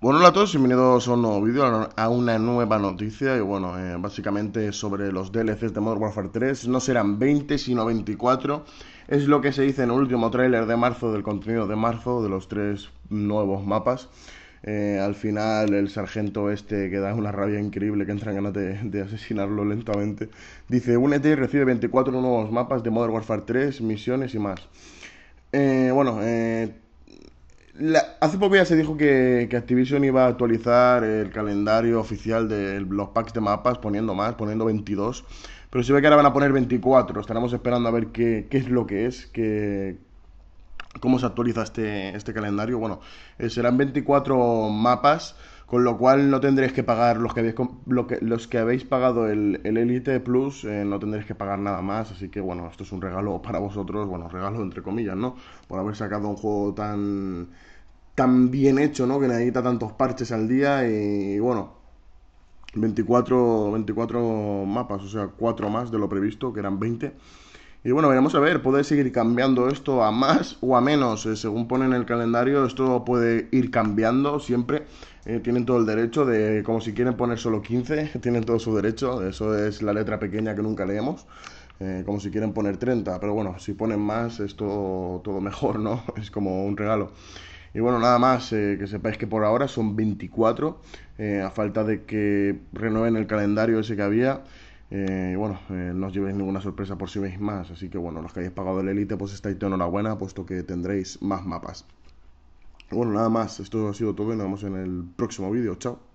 Bueno, hola a todos, bienvenidos a un nuevo vídeo, a una nueva noticia y bueno, eh, básicamente sobre los DLCs de Modern Warfare 3, no serán 20 sino 24, es lo que se dice en el último tráiler de marzo, del contenido de marzo, de los tres nuevos mapas. Eh, al final el sargento este que da una rabia increíble que entra en ganas de, de asesinarlo lentamente, dice únete y recibe 24 nuevos mapas de Modern Warfare 3, misiones y más. Eh, bueno, eh, hace poco ya se dijo que, Activision iba a actualizar el calendario oficial de los packs de mapas, poniendo más, poniendo 22. Pero se ve que ahora van a poner 24. Estaremos esperando a ver qué, es lo que es, cómo se actualiza este, este calendario. Bueno, eh, serán 24 mapas con lo cual no tendréis que pagar los que habéis, lo que, los que habéis pagado el, el Elite Plus, eh, no tendréis que pagar nada más. Así que bueno, esto es un regalo para vosotros, bueno, regalo entre comillas, ¿no? Por haber sacado un juego tan, tan bien hecho, ¿no? Que necesita tantos parches al día y, bueno, 24, 24 mapas, o sea, cuatro más de lo previsto, que eran 20. Y bueno, veremos a ver, puede seguir cambiando esto a más o a menos, eh, según ponen en el calendario, esto puede ir cambiando siempre. Eh, tienen todo el derecho de, como si quieren poner solo 15, tienen todo su derecho, eso es la letra pequeña que nunca leemos. Eh, como si quieren poner 30, pero bueno, si ponen más es todo, mejor, ¿no? Es como un regalo. Y bueno, nada más, que sepáis que por ahora son 24, a falta de que renueven el calendario ese que había. Eh, y bueno, eh, no os llevéis ninguna sorpresa por si veis más. Así que bueno, los que hayáis pagado el Elite, pues estáis de enhorabuena, puesto que tendréis más mapas. Bueno, nada más, esto ha sido todo y nos vemos en el próximo vídeo. Chao.